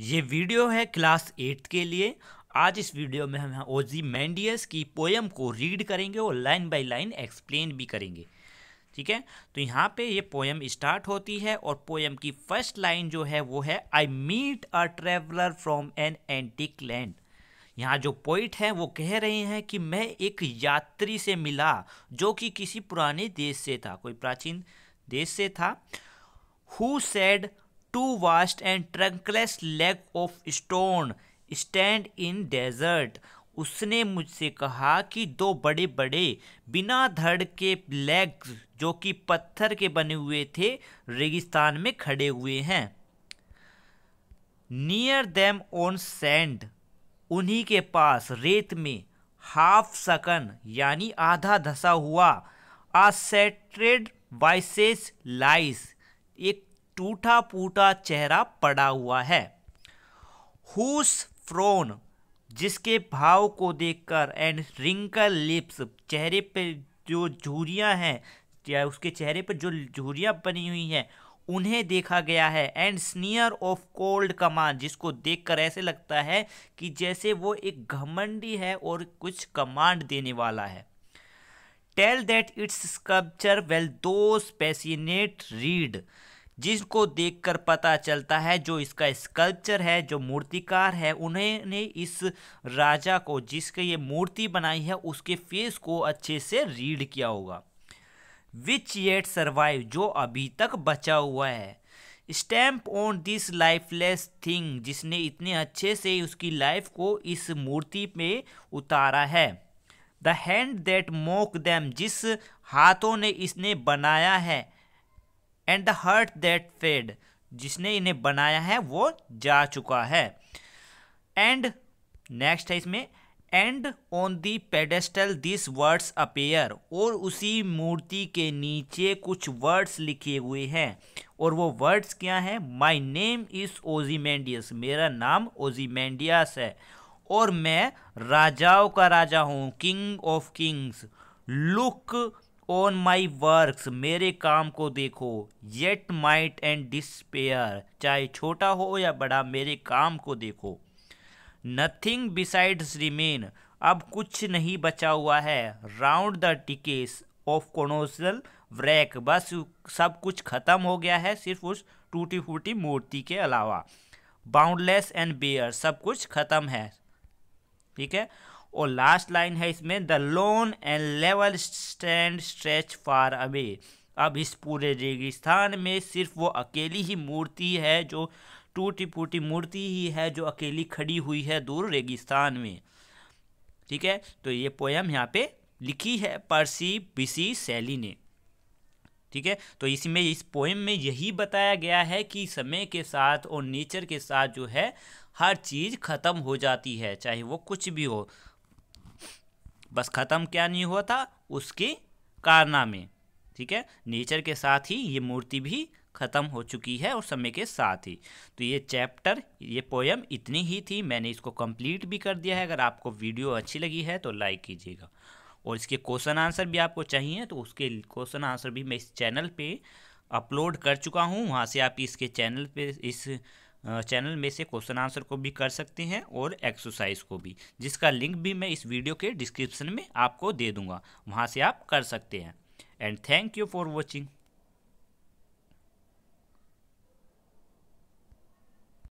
ये वीडियो है class eighth के लिए आज इस वीडियो में हम ओजी मैंडियस की पोयम को रीड करेंगे और लाइन बाय लाइन एक्सप्लेन भी करेंगे ठीक है तो यहाँ पे ये पोएम स्टार्ट होती है और पोएम की फर्स्ट लाइन जो है वो है I meet a traveller from an antique land यहाँ जो पोइट है वो कह रहे हैं कि मैं एक यात्री से मिला जो कि किसी पुराने देश से था कोई प्राचीन देश से था who said two vast and trunkless leg of stone stand in desert उसने मुझसे कहा कि दो बड़े बड़े बिना धड़ के लेग्स जो कि पत्थर के बने हुए थे रेगिस्तान में खड़े हुए हैं नियर देम ऑन सैंड उन्हीं के पास रेत में हाफ सकन यानी आधा धसा हुआ आ सेट्रेड वाइसेस लाइस एक टूटा फूटा चेहरा पड़ा हुआ है हुस फ्रोन जिसके भाव को देखकर एंड रिंकल लिप्स चेहरे पे जो झूरियाँ हैं या उसके चेहरे पर जो झूरियाँ बनी हुई हैं उन्हें देखा गया है and sneer of cold command जिसको देखकर ऐसे लगता है कि जैसे वो एक घमंडी है और कुछ कमांड देने वाला है tell that its sculptor well those passions read जिसको देखकर पता चलता है जो इसका स्कल्पचर है जो मूर्तिकार है उन्होंने इस राजा को जिसके ये मूर्ति बनाई है उसके फेस को अच्छे से रीड किया होगा विच येट सर्वाइव जो अभी तक बचा हुआ है stamp on this lifeless thing जिसने इतने अच्छे से उसकी लाइफ को इस मूर्ति में उतारा है the hand that mock them जिस हाथों ने इसने बनाया है and the heart that fed जिसने इन्हें बनाया है वो जा चुका है एंड नेक्स्ट है इसमें and on the pedestal this words appear और उसी मूर्ति के नीचे कुछ वर्ड्स लिखे हुए हैं और वो वर्ड्स क्या हैं माई नेम इज़ ओजीमेंडियस मेरा नाम ओजीमेंडियस है और मैं राजाओं का राजा हूँ king of kings look on my works मेरे काम को देखो येट माइट एंड डिस्पेयर चाहे छोटा हो या बड़ा मेरे काम को देखो नथिंग बिसाइड्स रिमेन अब कुछ नहीं बचा हुआ है round the decay of colossal wreck बस सब कुछ खत्म हो गया है सिर्फ उस टूटी फूटी मूर्ति के अलावा बाउंडलेस एंड बेयर सब कुछ खत्म है ठीक है और लास्ट लाइन है इसमें the lone and level stand stretch far away अब इस पूरे रेगिस्तान में सिर्फ वो अकेली ही मूर्ति है जो टूटी फूटी मूर्ति ही है जो अकेली खड़ी हुई है दूर रेगिस्तान में ठीक है तो ये पोयम यहाँ पे लिखी है परसी बिसी सैली ने ठीक है तो इसमें इस पोएम में यही बताया गया है कि समय के साथ और नेचर के साथ जो है हर चीज़ ख़त्म हो जाती है चाहे वो कुछ भी हो बस ख़त्म क्या नहीं हुआ था उसके कारनामे ठीक है नेचर के साथ ही ये मूर्ति भी ख़त्म हो चुकी है और समय के साथ ही तो ये चैप्टर ये पोयम इतनी ही थी मैंने इसको कंप्लीट भी कर दिया है अगर आपको वीडियो अच्छी लगी है तो लाइक कीजिएगा और इसके क्वेश्चन आंसर भी आपको चाहिए तो उसके क्वेश्चन आंसर भी मैं इस चैनल पे अपलोड कर चुका हूँ वहाँ से आप इसके चैनल पे इस चैनल में से क्वेश्चन आंसर को भी कर सकते हैं और एक्सरसाइज को भी जिसका लिंक भी मैं इस वीडियो के डिस्क्रिप्शन में आपको दे दूँगा वहाँ से आप कर सकते हैं and thank you for watching